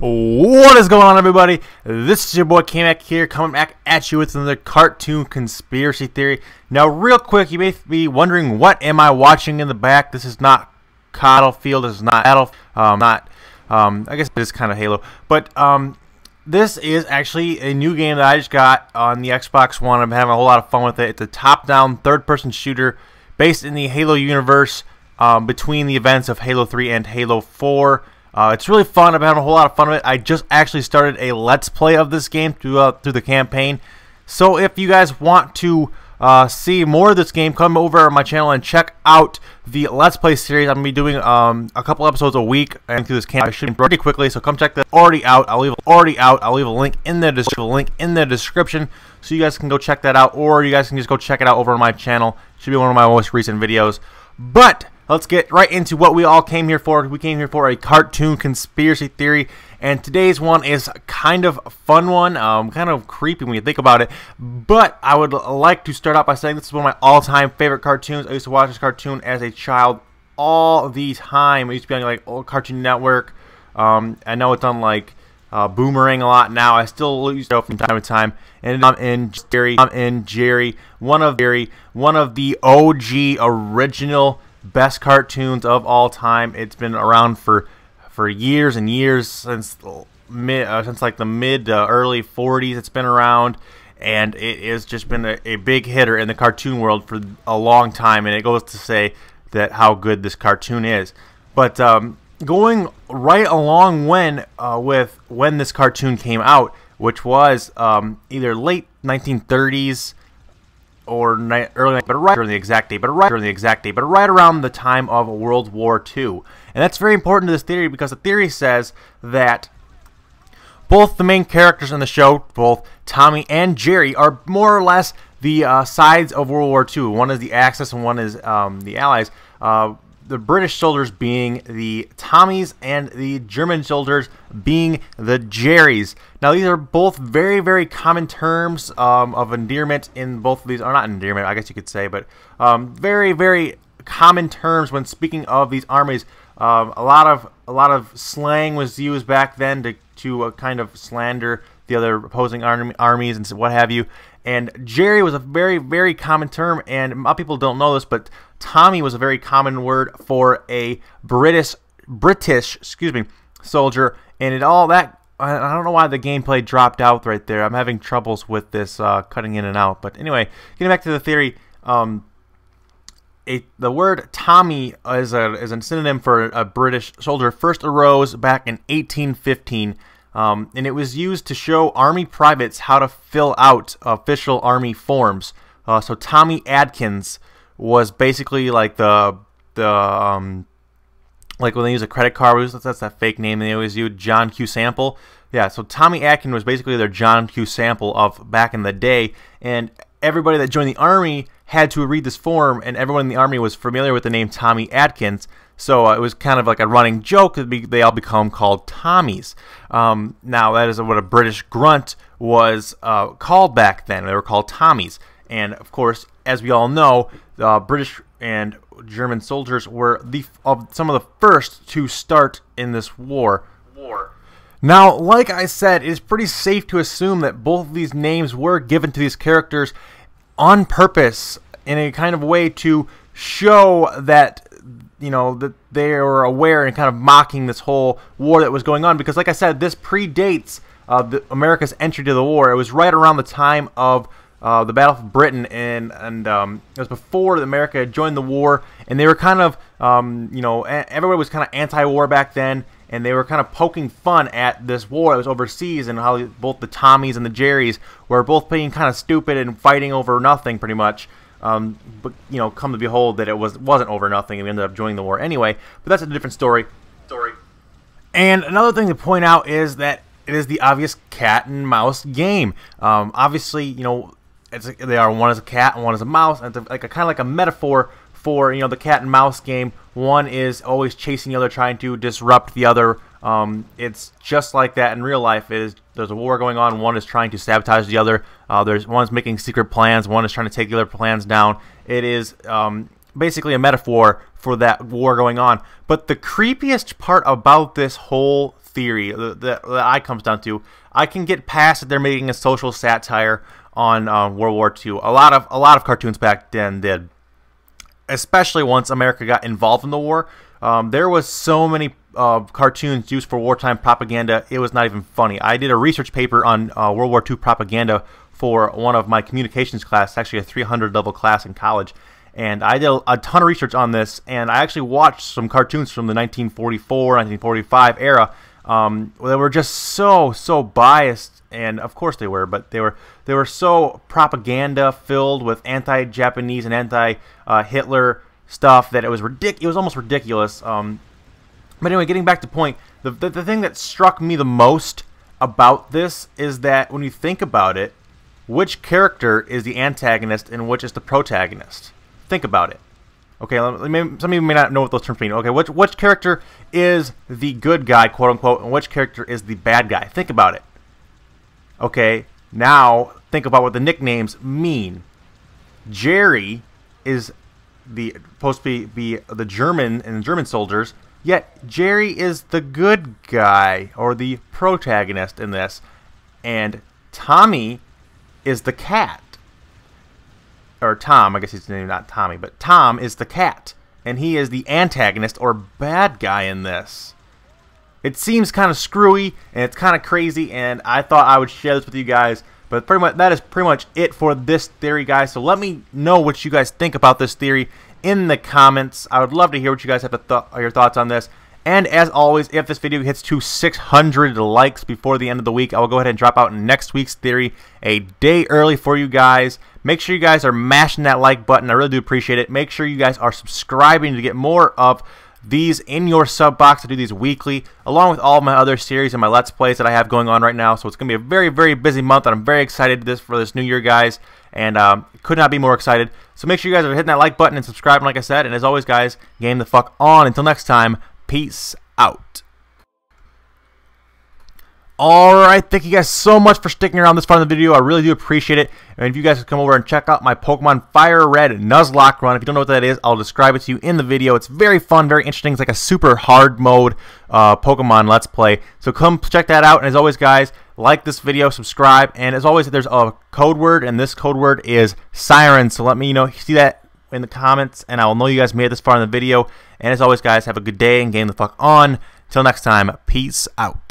What is going on, everybody? This is your boy Kamek here, coming back at you with another cartoon conspiracy theory. Now, real quick, you may be wondering, what am I watching in the back? This is not Cottlefield, this is not Battle, um, not, um, I guess it is kind of Halo, but, um, this is actually a new game that I just got on the Xbox One. I'm having a whole lot of fun with it. It's a top-down third-person shooter based in the Halo universe um, between the events of Halo 3 and Halo 4. Uh, it's really fun. I've been having a whole lot of fun with it. I just actually started a let's play of this game through uh, through the campaign. So if you guys want to uh, see more of this game, come over my channel and check out the Let's Play series. I'm going to be doing um, a couple episodes a week and through this campaign I should be pretty quickly, so come check that already out. I'll leave already out. I'll leave a link in the description, link in the description, so you guys can go check that out, or you guys can just go check it out over on my channel. Should be one of my most recent videos. But let's get right into what we all came here for. We came here for a cartoon conspiracy theory, and today's one is kind of a fun one, um, kind of creepy when you think about it. But I would like to start out by saying this is one of my all-time favorite cartoons. I used to watch this cartoon as a child all the time. It used to be on like old Cartoon Network. Um, I know it's on like uh, Boomerang a lot now. I still use it from time to time. And I'm in Jerry. I'm in Jerry. One of Jerry. One of the OG original best cartoons of all time. It's been around for for years and years since mid uh, since like the mid to uh, early 40s. It's been around and it has just been a, a, big hitter in the cartoon world for a long time. And it goes to say that how good this cartoon is. But um, going right along when uh, with when this cartoon came out, which was um, either late 1930s or early night, but right during the exact day, but right during the exact day, but right around the time of World War II. And that's very important to this theory because the theory says that both the main characters in the show, both Tommy and Jerry, are more or less the uh, sides of World War II. One is the Axis and one is um, the Allies. Uh, the British soldiers being the Tommies and the German soldiers being the Jerrys. Now, these are both very, very common terms um, of endearment in both of these, or not endearment, I guess you could say, but um, very, very common terms when speaking of these armies. Um, a lot of a lot of slang was used back then to to uh, kind of slander the other opposing armies and what have you. And Jerry was a very, very common term, and a lot of people don't know this, but Tommy was a very common word for a British, British, excuse me, soldier, and it all that. I don't know why the gameplay dropped out right there. I'm having troubles with this uh, cutting in and out. But anyway, getting back to the theory, um, a, the word Tommy is a, is a synonym for a British soldier. First arose back in 1815 um, and it was used to show Army privates how to fill out official Army forms. Uh, so Tommy Adkins was basically like the the um, like when they use a credit card, that's that fake name they always use, John Q. Sample. Yeah, so Tommy Adkins was basically their John Q. Sample of back in the day, and everybody that joined the army had to read this form, and everyone in the army was familiar with the name Tommy Adkins. So uh, it was kind of like a running joke. that they all become called Tommies. Um, now, that is what a British grunt was uh, called back then. They were called Tommies. And of course, as we all know, uh, British and German soldiers were the of some of the first to start in this war. War. Now, like I said, it is pretty safe to assume that both of these names were given to these characters on purpose in a kind of way to show that you know that they were aware and kind of mocking this whole war that was going on because like i said this predates uh, the, america's entry to the war it was right around the time of uh, the battle for britain and and um, it was before america joined the war and they were kind of um, you know a- everybody was kind of anti-war back then and they were kind of poking fun at this war that was overseas and how both the Tommies and the Jerrys were both being kind of stupid and fighting over nothing, pretty much. Um, but you know, come to behold that it was wasn't over nothing, and we ended up joining the war anyway. But that's a different story. Story. And another thing to point out is that it is the obvious cat and mouse game. Um, obviously, you know, it's they are one is a cat and one is a mouse, and it's a, like a, kind of like a metaphor for you know the cat and mouse game one is always chasing the other, trying to disrupt the other. Um, it's just like that in real life. It is there's a war going on. One is trying to sabotage the other. Uh, there's one's making secret plans. One is trying to take the other plans down. It is um, basically a metaphor for that war going on. But the creepiest part about this whole theory that, I comes down to, I can get past that they're making a social satire on uh, World War II. A lot of a lot of cartoons back then did especially once America got involved in the war. Um, there was so many uh, cartoons used for wartime propaganda, it was not even funny. I did a research paper on uh, World War II propaganda for one of my communications class, actually a 300 level class in college. And I did a ton of research on this, and I actually watched some cartoons from the 1944, 1945 era um, they were just so so biased, and of course they were, but they were they were so propaganda filled with anti-Japanese and anti-Hitler stuff that it was ridic- It was almost ridiculous. Um, but anyway, getting back to point, the, the the thing that struck me the most about this is that when you think about it, which character is the antagonist and which is the protagonist? Think about it. Okay, some of you may not know what those terms mean. Okay, which which character is the good guy, quote unquote, and which character is the bad guy? Think about it. Okay, now think about what the nicknames mean. Jerry is the supposed to be, be the German and the German soldiers. Yet Jerry is the good guy or the protagonist in this, and Tommy is the cat or Tom, I guess his name not Tommy, but Tom is the cat, and he is the antagonist or bad guy in this. It seems kind of screwy and it's kind of crazy, and I thought I would share this with you guys. But pretty much that is pretty much it for this theory, guys. So let me know what you guys think about this theory in the comments. I would love to hear what you guys have to th- your thoughts on this. And as always, if this video hits to 600 likes before the end of the week, I will go ahead and drop out next week's theory a day early for you guys. Make sure you guys are mashing that like button. I really do appreciate it. Make sure you guys are subscribing to get more of these in your sub box. I do these weekly, along with all my other series and my Let's Plays that I have going on right now. So it's going to be a very, very busy month, and I'm very excited this for this new year, guys. And um, could not be more excited. So make sure you guys are hitting that like button and subscribing, like I said. And as always, guys, game the fuck on. Until next time. Peace out. Alright, thank you guys so much for sticking around this far in the video. I really do appreciate it. And if you guys could come over and check out my Pokemon Fire Red Nuzlocke run, if you don't know what that is, I'll describe it to you in the video. It's very fun, very interesting. It's like a super hard mode uh, Pokemon Let's Play. So come check that out. And as always, guys, like this video, subscribe. And as always, there's a code word, and this code word is Siren. So let me you know, see that in the comments, and I will know you guys made it this far in the video. And as always, guys, have a good day and game the fuck on. Till next time, peace out.